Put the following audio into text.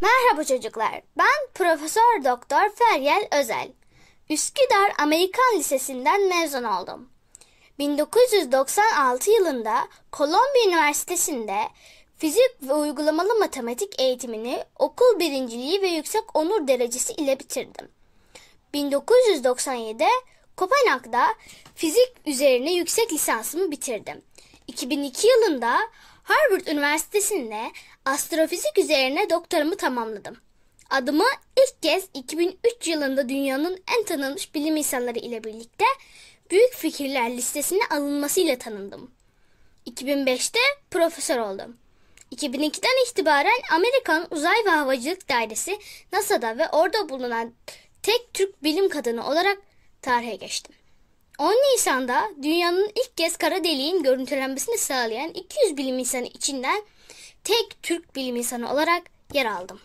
Merhaba çocuklar. Ben Profesör Doktor Feryal Özel. Üsküdar Amerikan Lisesi'nden mezun oldum. 1996 yılında Kolombiya Üniversitesi'nde fizik ve uygulamalı matematik eğitimini okul birinciliği ve yüksek onur derecesi ile bitirdim. 1997'de Kopenhag'da fizik üzerine yüksek lisansımı bitirdim. 2002 yılında Harvard Üniversitesi'nde astrofizik üzerine doktoramı tamamladım. Adımı ilk kez 2003 yılında dünyanın en tanınmış bilim insanları ile birlikte büyük fikirler listesine alınmasıyla tanındım. 2005'te profesör oldum. 2002'den itibaren Amerikan Uzay ve Havacılık Dairesi NASA'da ve orada bulunan tek Türk bilim kadını olarak tarihe geçtim. 10 Nisan'da dünyanın ilk kez kara deliğin görüntülenmesini sağlayan 200 bilim insanı içinden tek Türk bilim insanı olarak yer aldım.